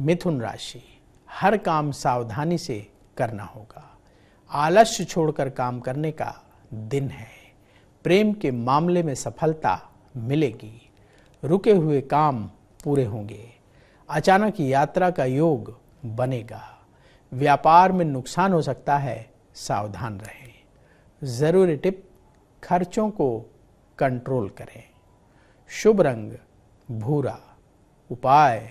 मिथुन राशि हर काम सावधानी से करना होगा आलस्य छोड़कर काम करने का दिन है प्रेम के मामले में सफलता मिलेगी रुके हुए काम पूरे होंगे अचानक यात्रा का योग बनेगा व्यापार में नुकसान हो सकता है सावधान रहें ज़रूरी टिप खर्चों को कंट्रोल करें शुभ रंग भूरा उपाय